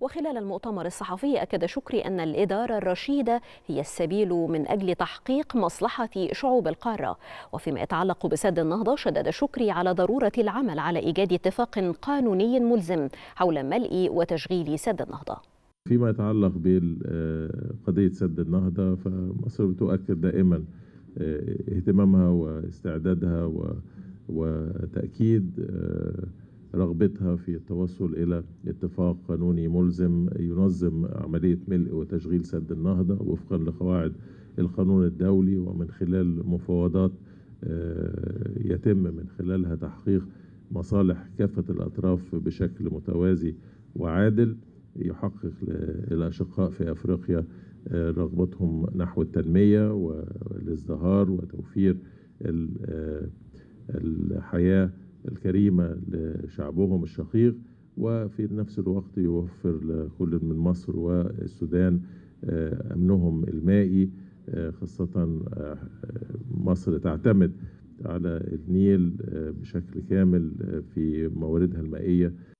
وخلال المؤتمر الصحفي أكد شكري أن الإدارة الرشيدة هي السبيل من أجل تحقيق مصلحة شعوب القارة وفيما يتعلق بسد النهضة شدد شكري على ضرورة العمل على إيجاد اتفاق قانوني ملزم حول ملء وتشغيل سد النهضه فيما يتعلق بقضية سد النهضة فمصر بتؤكد دائما آه، اهتمامها واستعدادها وتأكيد آه، رغبتها في التوصل إلى اتفاق قانوني ملزم ينظم عملية ملء وتشغيل سد النهضة وفقا لقواعد القانون الدولي ومن خلال مفاوضات آه، يتم من خلالها تحقيق مصالح كافة الأطراف بشكل متوازي وعادل يحقق للاشقاء في أفريقيا آه، رغبتهم نحو التنمية والازدهار وتوفير آه، الحياة الكريمة لشعبهم الشقيق وفي نفس الوقت يوفر لكل من مصر والسودان آه، أمنهم المائي آه، خاصة آه، مصر تعتمد على النيل بشكل كامل في مواردها المائية